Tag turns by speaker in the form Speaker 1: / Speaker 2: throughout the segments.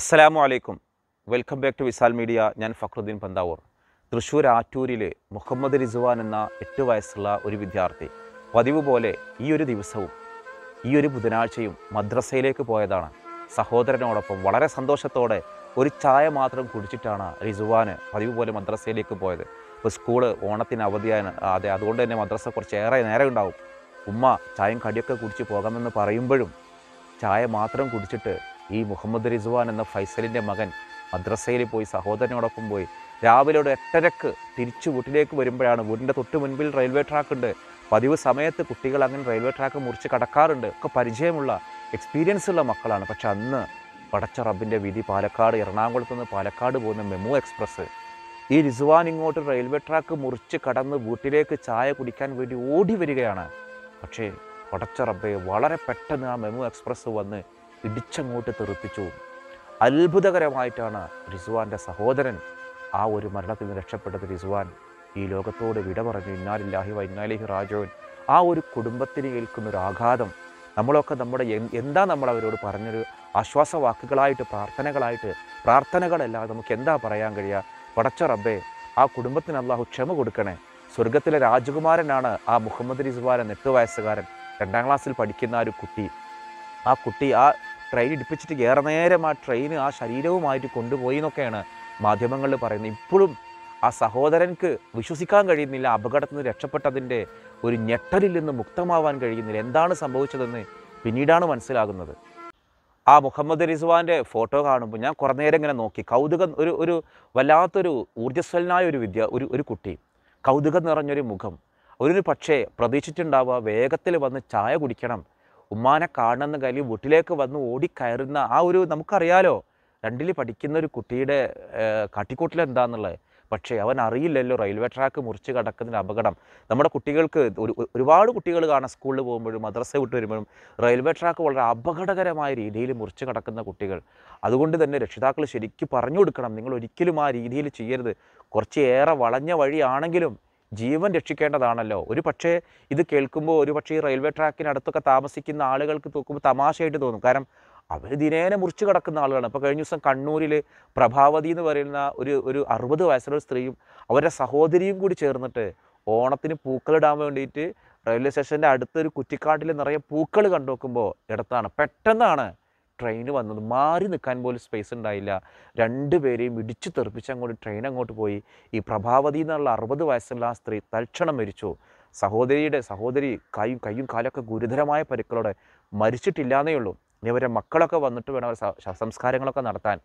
Speaker 1: അസ്സലാമു അലൈക്കും welcome back to Visal media ഞാൻ ഫക്രുദ്ദീൻ പന്താവൂർ തൃശ്ശൂർ ആറ്റൂരിലെ മുഹമ്മദ് റിസ്വാൻ എന്ന എട്ട് വയസ്സുള്ള ഒരു വിദ്യാർത്ഥി പതിവ് പോലെ ഈ ഒരു ദിവസവും ഈ ഒരു ബുധനാഴ്ചയും മദ്രസയിലേക്ക് പോയതാണ് സഹോദരനോടൊപ്പം വളരെ സന്തോഷത്തോടെ ഒരു ചായ മാത്രം കുടിച്ചിട്ടാണ് റിസ്വാന് പതിവ് പോലെ മദ്രസയിലേക്ക് പോയത് ഇപ്പോൾ സ്കൂള് ഓണത്തിന് അവധിയാണ് അതെ അതുകൊണ്ട് തന്നെ മദ്രസ കുറച്ചേറെ നേരം ഉണ്ടാവും ഉമ്മ ചായയും കടിയൊക്കെ കുടിച്ച് പോകാമെന്ന് പറയുമ്പോഴും ചായ മാത്രം കുടിച്ചിട്ട് ഈ മുഹമ്മദ് റിസ്വാൻ എന്ന ഫൈസലിൻ്റെ മകൻ മദ്രസയിൽ പോയി സഹോദരനോടൊപ്പം പോയി രാവിലെ ഒരു എട്ടരക്ക് തിരിച്ചു വീട്ടിലേക്ക് വരുമ്പോഴാണ് വീടിൻ്റെ തൊട്ട് മുൻപിൽ റെയിൽവേ ട്രാക്ക് ഉണ്ട് പതിവ് സമയത്ത് കുട്ടികൾ അങ്ങനെ റെയിൽവേ ട്രാക്ക് മുറിച്ച് കടക്കാറുണ്ട് ഒക്കെ പരിചയമുള്ള എക്സ്പീരിയൻസ് ഉള്ള മക്കളാണ് പക്ഷെ അന്ന് പടച്ച റബിൻ്റെ വിധി പാലക്കാട് എറണാകുളത്ത് നിന്ന് പാലക്കാട് പോകുന്ന മെമു എക്സ്പ്രസ് ഈ റിസ്വാൻ ഇങ്ങോട്ട് റെയിൽവേ ട്രാക്ക് മുറിച്ച് കടന്ന് വീട്ടിലേക്ക് ചായ കുടിക്കാൻ വേണ്ടി ഓടി വരികയാണ് പക്ഷേ പടച്ച റബ്ബെ വളരെ പെട്ടെന്ന് ആ മെമു എക്സ്പ്രസ് വന്ന് ഇടിച്ചങ്ങോട്ട് തെറിപ്പിച്ചു അത്ഭുതകരമായിട്ടാണ് റിസ്വാൻ്റെ സഹോദരൻ ആ ഒരു മരണത്തിൽ നിന്ന് രക്ഷപ്പെട്ടത് റിസ്വാൻ ഈ ലോകത്തോട് വിട പറഞ്ഞു ഇന്നാലില്ലാഹി വൈന്നാലിഹി റാജോൻ ആ ഒരു കുടുംബത്തിന് ഏൽക്കുന്ന ഒരു ആഘാതം നമ്മളൊക്കെ നമ്മുടെ എന്താ നമ്മൾ അവരോട് പറഞ്ഞൊരു വാക്കുകളായിട്ട് പ്രാർത്ഥനകളായിട്ട് പ്രാർത്ഥനകളല്ലാതെ നമുക്ക് എന്താ പറയാൻ കഴിയുക പടച്ച റബ്ബേ ആ കുടുംബത്തിന് അള്ളാഹു ക്ഷമ കൊടുക്കണേ സ്വർഗത്തിലെ രാജകുമാരനാണ് ആ മുഹമ്മദ് റിസ്വാൻ എന്ന എട്ട് വയസ്സുകാരൻ രണ്ടാം ക്ലാസ്സിൽ പഠിക്കുന്ന ആ ഒരു കുട്ടി ആ കുട്ടി ആ ട്രെയിൻ ഇടിപ്പിച്ചിട്ട് ഏറെ നേരം ആ ട്രെയിൻ ആ ശരീരവുമായിട്ട് കൊണ്ടുപോയി എന്നൊക്കെയാണ് മാധ്യമങ്ങളിൽ പറയുന്നത് ഇപ്പോഴും ആ സഹോദരൻക്ക് വിശ്വസിക്കാൻ കഴിയുന്നില്ല അപകടത്തിൽ നിന്ന് രക്ഷപ്പെട്ടതിൻ്റെ ഒരു ഞെട്ടലിൽ നിന്ന് മുക്തമാവാൻ കഴിയുന്നില്ല എന്താണ് സംഭവിച്ചതെന്ന് പിന്നീടാണ് മനസ്സിലാകുന്നത് ആ മുഹമ്മദ് റിസ്വാൻ്റെ ഫോട്ടോ കാണുമ്പോൾ ഞാൻ കുറേ നേരം ഇങ്ങനെ നോക്കി കൗതുകം ഒരു ഒരു വല്ലാത്തൊരു ഊർജ്ജസ്വലനായ ഒരു വിദ്യ ഒരു ഒരു കുട്ടി കൗതുകം നിറഞ്ഞൊരു മുഖം ഒരു പക്ഷേ പ്രതീക്ഷിച്ചിട്ടുണ്ടാവുക വേഗത്തിൽ വന്ന് ചായ കുടിക്കണം ഉമ്മാനെ കാണുന്ന കയ്യിൽ വീട്ടിലേക്ക് വന്ന് ഓടിക്കയറുന്ന ആ ഒരു നമുക്കറിയാലോ രണ്ടിൽ പഠിക്കുന്ന ഒരു കുട്ടിയുടെ കാട്ടിക്കൂട്ടിലെന്താന്നുള്ളത് പക്ഷേ അവൻ അറിയില്ലല്ലോ റെയിൽവേ ട്രാക്ക് മുറിച്ച് കിടക്കുന്നതിന് അപകടം നമ്മുടെ കുട്ടികൾക്ക് ഒരു ഒരുപാട് കുട്ടികൾ കാണാം സ്കൂളിൽ പോകുമ്പോഴും മദ്രസ വിട്ട് വരുമ്പോഴും റെയിൽവേ ട്രാക്ക് വളരെ അപകടകരമായ രീതിയിൽ മുറിച്ച് കിടക്കുന്ന കുട്ടികൾ അതുകൊണ്ട് തന്നെ രക്ഷിതാക്കൾ ശരിക്കും പറഞ്ഞു കൊടുക്കണം നിങ്ങൾ ഒരിക്കലും ആ രീതിയിൽ ചെയ്യരുത് ഏറെ വളഞ്ഞ വഴിയാണെങ്കിലും ജീവൻ രക്ഷിക്കേണ്ടതാണല്ലോ ഒരു പക്ഷേ ഇത് കേൾക്കുമ്പോൾ ഒരു പക്ഷേ ഈ റെയിൽവേ ട്രാക്കിനടുത്തൊക്കെ താമസിക്കുന്ന ആളുകൾക്ക് നോക്കുമ്പോൾ തമാശയായിട്ട് തോന്നും കാരണം അവർ ദിനേന മുറിച്ച് കിടക്കുന്ന ആളുകളാണ് ഇപ്പോൾ കഴിഞ്ഞ ദിവസം കണ്ണൂരിൽ പ്രഭാവതി എന്ന് പറയുന്ന ഒരു ഒരു അറുപത് വയസ്സുള്ള സ്ത്രീയും അവരുടെ സഹോദരിയും കൂടി ചേർന്നിട്ട് ഓണത്തിന് പൂക്കളിടാൻ വേണ്ടിയിട്ട് റെയിൽവേ സ്റ്റേഷൻ്റെ അടുത്തൊരു കുറ്റിക്കാട്ടിൽ നിറയെ പൂക്കൾ കണ്ടു നോക്കുമ്പോൾ ഇടത്താണ് പെട്ടെന്നാണ് ട്രെയിൻ വന്നത് മാറി നിൽക്കാൻ പോലും സ്പേസ് ഉണ്ടായില്ല രണ്ടുപേരെയും ഇടിച്ചു തെറിപ്പിച്ച് അങ്ങോട്ട് ട്രെയിൻ അങ്ങോട്ട് പോയി ഈ പ്രഭാവതി എന്നുള്ള അറുപത് വയസ്സുള്ള ആ സ്ത്രീ തൽക്ഷണം മരിച്ചു സഹോദരിയുടെ സഹോദരി കൈയും കൈയും കാലൊക്കെ ഗുരുതരമായ പരുക്കളോടെ മരിച്ചിട്ടില്ലാന്നേ ഉള്ളൂ ഇനി അവരുടെ മക്കളൊക്കെ വന്നിട്ട് വേണം അവർ സംസ്കാരങ്ങളൊക്കെ നടത്താൻ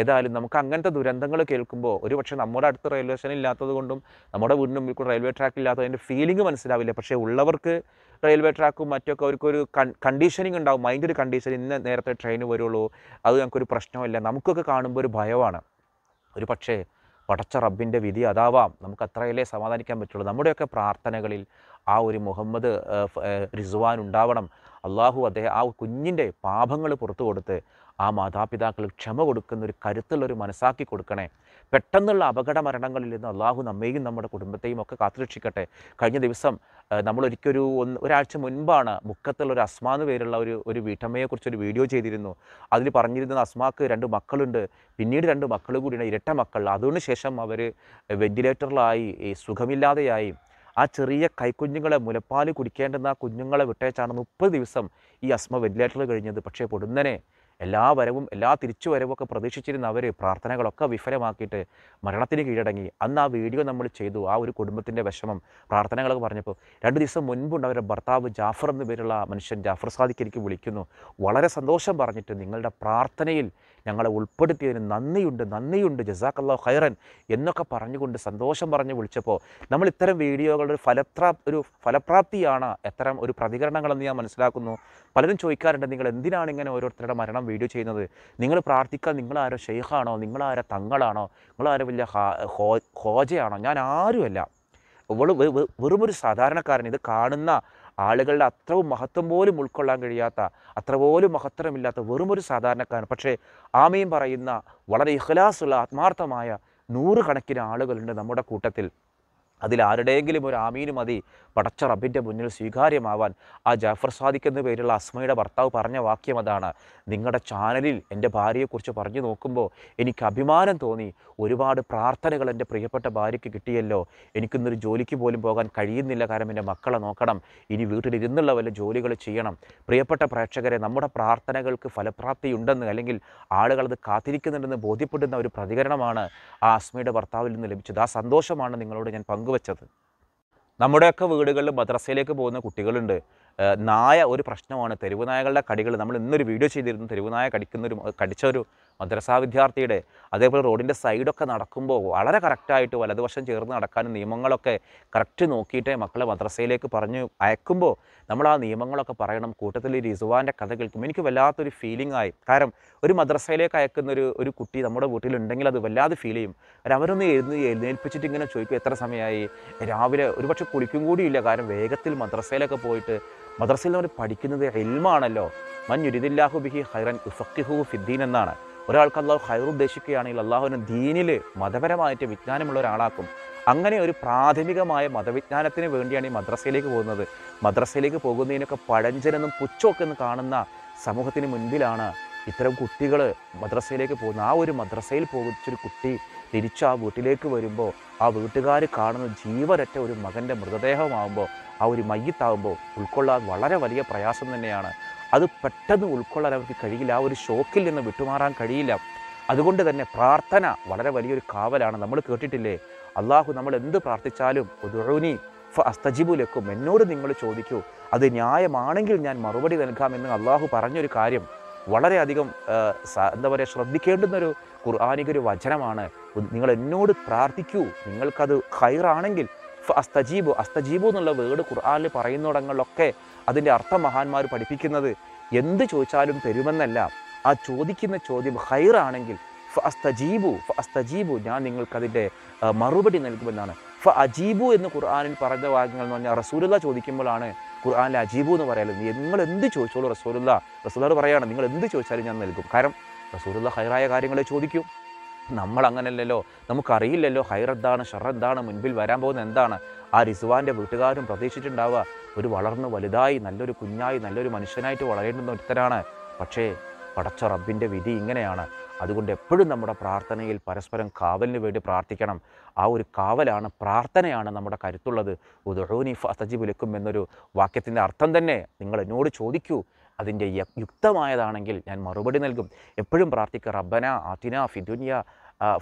Speaker 1: ഏതായാലും നമുക്ക് അങ്ങനത്തെ ദുരന്തങ്ങൾ കേൾക്കുമ്പോൾ ഒരു പക്ഷേ നമ്മുടെ അടുത്ത് റെയിൽവേ സ്റ്റേഷൻ ഇല്ലാത്തത് കൊണ്ടും നമ്മുടെ വീടിന് ഇപ്പോൾ റെയിൽവേ ട്രാക്ക് ഇല്ലാത്തതിൻ്റെ ഫീലിംഗ് മനസ്സിലാവില്ല പക്ഷേ ഉള്ളവർക്ക് റെയിൽവേ ട്രാക്കും മറ്റൊക്കെ അവർക്കൊരു കണ്ടീഷനിങ് ഉണ്ടാവും മൈൻഡ് ഒരു കണ്ടീഷൻ ഇന്ന് നേരത്തെ ട്രെയിൻ വരുള്ളൂ അത് ഞങ്ങൾക്കൊരു പ്രശ്നമില്ല നമുക്കൊക്കെ കാണുമ്പോൾ ഒരു ഭയമാണ് ഒരു പക്ഷേ പടച്ച റബ്ബിൻ്റെ വിധി അതാവാം നമുക്ക് അത്രയല്ലേ സമാധാനിക്കാൻ പറ്റുള്ളൂ നമ്മുടെയൊക്കെ പ്രാർത്ഥനകളിൽ ആ ഒരു മുഹമ്മദ് റിസ്വാൻ ഉണ്ടാവണം അള്ളാഹു അദ്ദേഹം ആ കുഞ്ഞിൻ്റെ പാപങ്ങൾ പുറത്തു കൊടുത്ത് ആ മാതാപിതാക്കൾ ക്ഷമ കൊടുക്കുന്ന ഒരു കരുത്തുള്ളൊരു മനസ്സാക്കി കൊടുക്കണേ പെട്ടെന്നുള്ള അപകട മരണങ്ങളിൽ നിന്ന് അള്ളാഹു നമ്മയും നമ്മുടെ കുടുംബത്തെയും ഒക്കെ കാത്തുരക്ഷിക്കട്ടെ കഴിഞ്ഞ ദിവസം നമ്മൾ ഒരിക്കൊരു ഒന്ന് ഒരാഴ്ച മുൻപാണ് മുക്കത്തുള്ള ഒരു അസ്മാന്ന് എന്ന് പേരുള്ള ഒരു ഒരു വീട്ടമ്മയെക്കുറിച്ചൊരു വീഡിയോ ചെയ്തിരുന്നു അതിൽ പറഞ്ഞിരുന്ന അസ്മാക്ക് രണ്ട് മക്കളുണ്ട് പിന്നീട് രണ്ട് മക്കൾ കൂടിയാണ് ഇരട്ട മക്കൾ അതിനുശേഷം അവർ വെന്റിലേറ്ററിലായി സുഖമില്ലാതെയായി ആ ചെറിയ കൈക്കുഞ്ഞുങ്ങളെ മുലപ്പാൽ കുടിക്കേണ്ടുന്ന ആ കുഞ്ഞുങ്ങളെ വിട്ടേച്ചാണ് മുപ്പത് ദിവസം ഈ അസ്മ വെന്റിലേറ്ററിൽ കഴിഞ്ഞത് പക്ഷേ പൊടുന്നനെ എല്ലാ വരവും എല്ലാ തിരിച്ചുവരവൊക്കെ പ്രതീക്ഷിച്ചിരുന്ന അവർ പ്രാർത്ഥനകളൊക്കെ വിഫലമാക്കിയിട്ട് മരണത്തിന് കീഴടങ്ങി അന്ന് ആ വീഡിയോ നമ്മൾ ചെയ്തു ആ ഒരു കുടുംബത്തിൻ്റെ വിഷമം പ്രാർത്ഥനകളൊക്കെ പറഞ്ഞപ്പോൾ രണ്ട് ദിവസം മുൻപുണ്ട് അവരുടെ ഭർത്താവ് ജാഫർ എന്ന പേരുള്ള മനുഷ്യൻ ജാഫർ സാദിഖ് എനിക്ക് വിളിക്കുന്നു വളരെ സന്തോഷം പറഞ്ഞിട്ട് നിങ്ങളുടെ പ്രാർത്ഥനയിൽ ഞങ്ങളെ ഉൾപ്പെടുത്തിയതിന് നന്ദിയുണ്ട് നന്ദിയുണ്ട് ജസാക്കല്ലോ ഖൈറൻ എന്നൊക്കെ പറഞ്ഞുകൊണ്ട് സന്തോഷം പറഞ്ഞ് വിളിച്ചപ്പോൾ നമ്മൾ ഇത്തരം വീഡിയോകളുടെ ഫലപ്രാ ഒരു ഫലപ്രാപ്തിയാണ് എത്തരം ഒരു പ്രതികരണങ്ങളെന്ന് ഞാൻ മനസ്സിലാക്കുന്നു പലരും ചോദിക്കാറുണ്ട് നിങ്ങൾ എന്തിനാണ് ഇങ്ങനെ ഓരോരുത്തരുടെ മരണം വീഡിയോ ചെയ്യുന്നത് നിങ്ങൾ പ്രാർത്ഥിക്കാൻ നിങ്ങളാരോ ഷെയ്ഖാണോ നിങ്ങളാരോ തങ്ങളാണോ നിങ്ങളാരോ വലിയ ഹോജയാണോ ഞാൻ ആരുമല്ല വെറുമൊരു സാധാരണക്കാരൻ ഇത് കാണുന്ന ആളുകളുടെ അത്രവും മഹത്വം പോലും ഉൾക്കൊള്ളാൻ കഴിയാത്ത അത്ര പോലും മഹത്തരമില്ലാത്ത വെറുമൊരു സാധാരണക്കാരൻ പക്ഷേ ആമയും പറയുന്ന വളരെ ഇഹ്ലാസുള്ള ആത്മാർത്ഥമായ നൂറുകണക്കിന് ആളുകളുണ്ട് നമ്മുടെ കൂട്ടത്തിൽ അതിൽ ആരുടെയെങ്കിലും ഒരു ആമീന് മതി പടച്ച റബിൻ്റെ മുന്നിൽ സ്വീകാര്യമാവാൻ ആ ജാഫർ സാദിഖ് എന്ന പേരുള്ള അസ്മയുടെ ഭർത്താവ് പറഞ്ഞ വാക്യം അതാണ് നിങ്ങളുടെ ചാനലിൽ എൻ്റെ ഭാര്യയെക്കുറിച്ച് പറഞ്ഞു നോക്കുമ്പോൾ എനിക്ക് അഭിമാനം തോന്നി ഒരുപാട് പ്രാർത്ഥനകൾ എൻ്റെ പ്രിയപ്പെട്ട ഭാര്യയ്ക്ക് കിട്ടിയല്ലോ എനിക്കിന്നൊരു ജോലിക്ക് പോലും പോകാൻ കഴിയുന്നില്ല കാരണം എൻ്റെ മക്കളെ നോക്കണം ഇനി വീട്ടിലിരുന്നുള്ള വല്ല ജോലികൾ ചെയ്യണം പ്രിയപ്പെട്ട പ്രേക്ഷകരെ നമ്മുടെ പ്രാർത്ഥനകൾക്ക് ഫലപ്രാപ്തി ഉണ്ടെന്ന് അല്ലെങ്കിൽ ആളുകളത് കാത്തിരിക്കുന്നുണ്ടെന്ന് ബോധ്യപ്പെടുന്ന ഒരു പ്രതികരണമാണ് ആ അസ്മയുടെ ഭർത്താവിൽ നിന്ന് ലഭിച്ചത് ആ സന്തോഷമാണ് നിങ്ങളോട് ഞാൻ പങ്കു നമുക്ക് വെച്ചത് നമ്മുടെയൊക്കെ വീടുകളിൽ മദ്രസയിലേക്ക് പോകുന്ന കുട്ടികളുണ്ട് നായ ഒരു പ്രശ്നമാണ് തെരുവ് നായകളുടെ കടികൾ നമ്മൾ ഇന്നൊരു വീഡിയോ ചെയ്തിരുന്നു തെരുവ് നായ കടിക്കുന്നൊരു കടിച്ച ഒരു മദ്രസാ വിദ്യാർത്ഥിയുടെ അതേപോലെ റോഡിൻ്റെ സൈഡൊക്കെ നടക്കുമ്പോൾ വളരെ കറക്റ്റായിട്ട് വലതുവശം ചേർന്ന് നടക്കാനും നിയമങ്ങളൊക്കെ കറക്റ്റ് നോക്കിയിട്ടേ മക്കളെ മദ്രസയിലേക്ക് പറഞ്ഞ് അയക്കുമ്പോൾ നമ്മൾ ആ നിയമങ്ങളൊക്കെ പറയണം കൂട്ടത്തിൽ ഈ റിസുവാൻ്റെ കഥ കേൾക്കും എനിക്ക് വല്ലാത്തൊരു ഫീലിംഗ് ആയി കാരണം ഒരു മദ്രസയിലേക്ക് അയക്കുന്ന ഒരു ഒരു കുട്ടി നമ്മുടെ വീട്ടിലുണ്ടെങ്കിൽ അത് വല്ലാതെ ഫീൽ ചെയ്യും അവരൊന്ന് എഴുന്ന എഴുന്നേൽപ്പിച്ചിട്ട് ഇങ്ങനെ ചോദിക്കും എത്ര സമയമായി രാവിലെ ഒരുപക്ഷെ കുളിക്കും കൂടിയില്ല കാരണം വേഗത്തിൽ മദ്രസയിലൊക്കെ പോയിട്ട് മദ്രസയിൽ അവർ പഠിക്കുന്നത് എൽമാണല്ലോ മഞ്ഞുരിദില്ലാഹു ബിഹി ഹൈറൻ ഉഫക്കിഹു ഫിദ്ദീൻ എന്നാണ് ഒരാൾക്ക് അള്ളാഹു ഹൈർ ഉദ്ദേശിക്കുകയാണെങ്കിൽ അള്ളാഹുവിനെ ദീനിൽ മതപരമായിട്ട് വിജ്ഞാനമുള്ള ഒരാളാക്കും അങ്ങനെ ഒരു പ്രാഥമികമായ മതവിജ്ഞാനത്തിന് വേണ്ടിയാണ് ഈ മദ്രസയിലേക്ക് പോകുന്നത് മദ്രസയിലേക്ക് പോകുന്നതിനൊക്കെ പഴഞ്ചനെന്നും പുച്ചമൊക്കെ എന്ന് കാണുന്ന സമൂഹത്തിന് മുൻപിലാണ് ഇത്തരം കുട്ടികൾ മദ്രസയിലേക്ക് പോകുന്ന ആ ഒരു മദ്രസയിൽ പോകുന്നൊരു കുട്ടി തിരിച്ചാ ആ വീട്ടിലേക്ക് വരുമ്പോൾ ആ വീട്ടുകാർ കാണുന്ന ജീവരറ്റ ഒരു മകൻ്റെ മൃതദേഹമാകുമ്പോൾ ആ ഒരു മയ്യത്താകുമ്പോൾ ഉൾക്കൊള്ളാൻ വളരെ വലിയ പ്രയാസം തന്നെയാണ് അത് പെട്ടെന്ന് ഉൾക്കൊള്ളാൻ അവർക്ക് കഴിയില്ല ആ ഒരു ഷോക്കിൽ നിന്ന് വിട്ടുമാറാൻ കഴിയില്ല അതുകൊണ്ട് തന്നെ പ്രാർത്ഥന വളരെ വലിയൊരു കാവലാണ് നമ്മൾ കേട്ടിട്ടില്ലേ അള്ളാഹു നമ്മൾ എന്ത് പ്രാർത്ഥിച്ചാലും ഉദുഴൂനി അസ്തജിബുലക്കും എന്നോട് നിങ്ങൾ ചോദിക്കൂ അത് ന്യായമാണെങ്കിൽ ഞാൻ മറുപടി നൽകാമെന്ന് അള്ളാഹു പറഞ്ഞൊരു കാര്യം വളരെയധികം എന്താ പറയുക ശ്രദ്ധിക്കേണ്ടുന്നൊരു ഖുർആാനിക്കൊരു വചനമാണ് നിങ്ങൾ എന്നോട് പ്രാർത്ഥിക്കൂ നിങ്ങൾക്കത് ഹൈറാണെങ്കിൽ അസ്തജീബു അസ്തജീബു എന്നുള്ള വേർഡ് ഖുർആാനിൽ പറയുന്നിടങ്ങളിലൊക്കെ അതിൻ്റെ അർത്ഥം മഹാന്മാർ പഠിപ്പിക്കുന്നത് എന്ത് ചോദിച്ചാലും തരുമെന്നല്ല ആ ചോദിക്കുന്ന ചോദ്യം ഹൈറാണെങ്കിൽ ഫ അസ്തജീബു ഫ അസ്തജീബു ഞാൻ നിങ്ങൾക്കതിൻ്റെ മറുപടി നൽകുമെന്നാണ് ഫ അജീബു എന്ന് ഖുർആാനിൽ പറഞ്ഞ വാക്യങ്ങൾ എന്ന് പറഞ്ഞാൽ റസൂലുള്ള ചോദിക്കുമ്പോഴാണ് ഖുർആാനിലെ അജീബു എന്ന് പറയാലോ നിങ്ങൾ എന്ത് ചോദിച്ചോളൂ റസൂലുള്ള റസൂലോട് പറയാണ് നിങ്ങൾ എന്ത് ചോദിച്ചാലും ഞാൻ നൽകും കാരണം റസൂലുള്ള ഹൈറായ കാര്യങ്ങളെ ചോദിക്കും നമ്മൾ അങ്ങനല്ലല്ലോ നമുക്കറിയില്ലല്ലോ ഹൈറെന്താണ് ഷെറെന്താണ് മുൻപിൽ വരാൻ പോകുന്ന എന്താണ് ആ റിസുവാൻ്റെ വീട്ടുകാരും പ്രതീക്ഷിച്ചിട്ടുണ്ടാവുക ഒരു വളർന്ന് വലുതായി നല്ലൊരു കുഞ്ഞായി നല്ലൊരു മനുഷ്യനായിട്ട് വളരേണ്ടുന്ന ഒരുത്തരാണ് പക്ഷേ പടച്ച റബ്ബിൻ്റെ വിധി ഇങ്ങനെയാണ് അതുകൊണ്ട് എപ്പോഴും നമ്മുടെ പ്രാർത്ഥനയിൽ പരസ്പരം കാവലിന് വേണ്ടി പ്രാർത്ഥിക്കണം ആ ഒരു കാവലാണ് പ്രാർത്ഥനയാണ് നമ്മുടെ കരുത്തുള്ളത് ഉദഹോനി ഫസ്തജീബ് ലക്കും എന്നൊരു വാക്യത്തിൻ്റെ അർത്ഥം തന്നെ നിങ്ങൾ എന്നോട് ചോദിക്കൂ അതിൻ്റെ യുക്തമായതാണെങ്കിൽ ഞാൻ മറുപടി നൽകും എപ്പോഴും പ്രാർത്ഥിക്കുക റബ്ബന ആതിന ഫിദുനിയ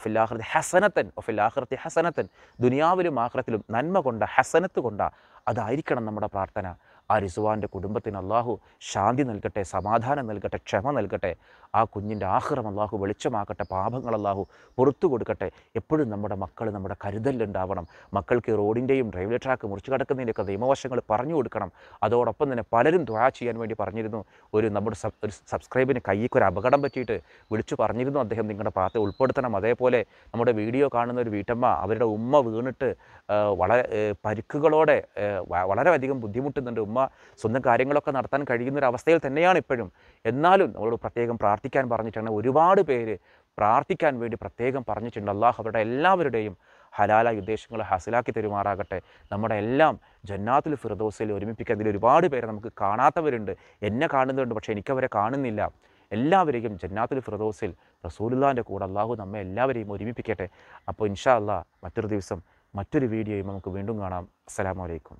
Speaker 1: ഫില്ലാഹൃതി ഹസനത്തൻ ഫില്ലാഹൃതി ഹസനത്തൻ ദുനിയാവിലും ആഹ്റത്തിലും നന്മ കൊണ്ട ഹസനത്ത് കൊണ്ട അതായിരിക്കണം നമ്മുടെ പ്രാർത്ഥന ആ റിസുവാൻ്റെ കുടുംബത്തിന് അള്ളാഹു ശാന്തി നൽകട്ടെ സമാധാനം നൽകട്ടെ ക്ഷമ നൽകട്ടെ ആ കുഞ്ഞിൻ്റെ ആഹ്റം അള്ളാഹു വെളിച്ചമാക്കട്ടെ പാപങ്ങൾ അള്ളാഹു പുറത്തു കൊടുക്കട്ടെ എപ്പോഴും നമ്മുടെ മക്കൾ നമ്മുടെ കരുതലുണ്ടാവണം മക്കൾക്ക് റോഡിൻ്റെയും റെയിൽവേ ട്രാക്ക് മുറിച്ചു കിടക്കുന്നതിൻ്റെയൊക്കെ നിയമവശങ്ങൾ പറഞ്ഞു കൊടുക്കണം അതോടൊപ്പം തന്നെ പലരും ദ്വാ ചെയ്യാൻ വേണ്ടി പറഞ്ഞിരുന്നു ഒരു നമ്മുടെ ഒരു സബ്സ്ക്രൈബിന് കൈക്ക് ഒരു അപകടം പറ്റിയിട്ട് വിളിച്ചു പറഞ്ഞിരുന്നു അദ്ദേഹം നിങ്ങളുടെ പാർട്ടി ഉൾപ്പെടുത്തണം അതേപോലെ നമ്മുടെ വീഡിയോ കാണുന്ന ഒരു വീട്ടമ്മ അവരുടെ ഉമ്മ വീണിട്ട് വളരെ പരിക്കുകളോടെ വളരെയധികം ബുദ്ധിമുട്ടുന്നുണ്ട് ഉമ്മ സ്വന്തം കാര്യങ്ങളൊക്കെ നടത്താൻ കഴിയുന്ന ഒരു അവസ്ഥയിൽ തന്നെയാണ് ഇപ്പോഴും എന്നാലും നമ്മളോട് പ്രത്യേകം പ്രാർത്ഥന പ്രാർത്ഥിക്കാൻ പറഞ്ഞിട്ടാണ് ഒരുപാട് പേര് പ്രാർത്ഥിക്കാൻ വേണ്ടി പ്രത്യേകം പറഞ്ഞിട്ടുണ്ട് അള്ളാഹു അവരുടെ എല്ലാവരുടെയും ഹലാലായ ഉദ്ദേശങ്ങൾ ഹാസിലാക്കി തരുമാറാകട്ടെ നമ്മുടെ എല്ലാം ജന്നാത്തുൽ ഫിറദോസിൽ ഒരുമിപ്പിക്കാൻ ഇതിൽ ഒരുപാട് പേരെ നമുക്ക് കാണാത്തവരുണ്ട് എന്നെ കാണുന്നുണ്ട് പക്ഷേ എനിക്കവരെ കാണുന്നില്ല എല്ലാവരെയും ജന്നാത്തുൽ ഫിറദോസിൽ റസൂലുല്ലാൻ്റെ കൂടെ അള്ളാഹു നമ്മെ എല്ലാവരെയും ഒരുമിപ്പിക്കട്ടെ അപ്പോൾ ഇൻഷാ അള്ളാ മറ്റൊരു ദിവസം മറ്റൊരു വീഡിയോയും നമുക്ക് വീണ്ടും കാണാം അസ്സലാമലൈക്കും